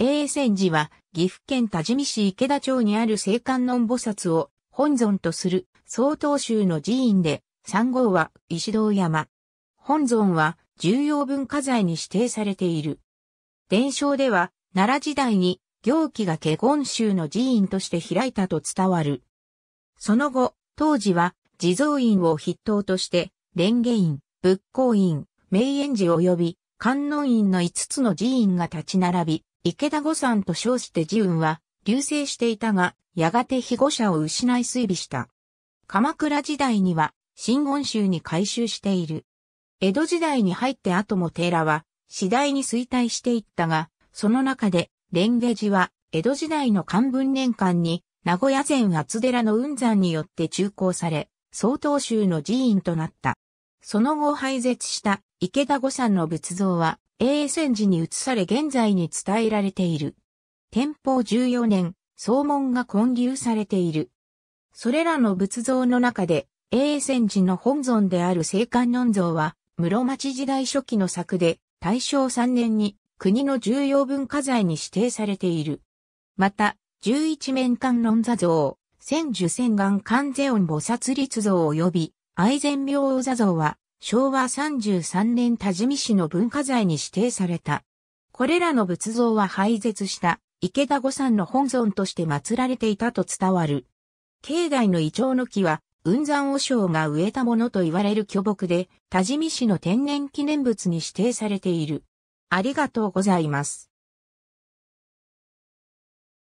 永泉寺は岐阜県多治見市池田町にある聖観音菩薩を本尊とする曹洞宗の寺院で、三号は石堂山。本尊は重要文化財に指定されている。伝承では奈良時代に行基が華厳宗の寺院として開いたと伝わる。その後、当時は地蔵院を筆頭として、蓮華院、仏光院、明園寺及び観音院の5つの寺院が立ち並び、池田御山と称して自雲は、流星していたが、やがて被護者を失い衰微した。鎌倉時代には、新言宗に改修している。江戸時代に入って後も寺は、次第に衰退していったが、その中で、蓮華寺は、江戸時代の漢文年間に、名古屋前厚寺の雲山によって中興され、曹洞宗の寺院となった。その後廃絶した池田御山の仏像は、永泉寺に移され現在に伝えられている。天保14年、宗門が建立されている。それらの仏像の中で、永泉寺の本尊である聖観音像は、室町時代初期の作で、大正3年に国の重要文化財に指定されている。また、十一面観音座像、千樹千眼観世音菩薩立像及び、愛禅明王座像は、昭和33年多治見市の文化財に指定された。これらの仏像は廃絶した池田五山の本尊として祀られていたと伝わる。境内のイチョウの木は、雲山和尚が植えたものと言われる巨木で、多治見市の天然記念物に指定されている。ありがとうございます。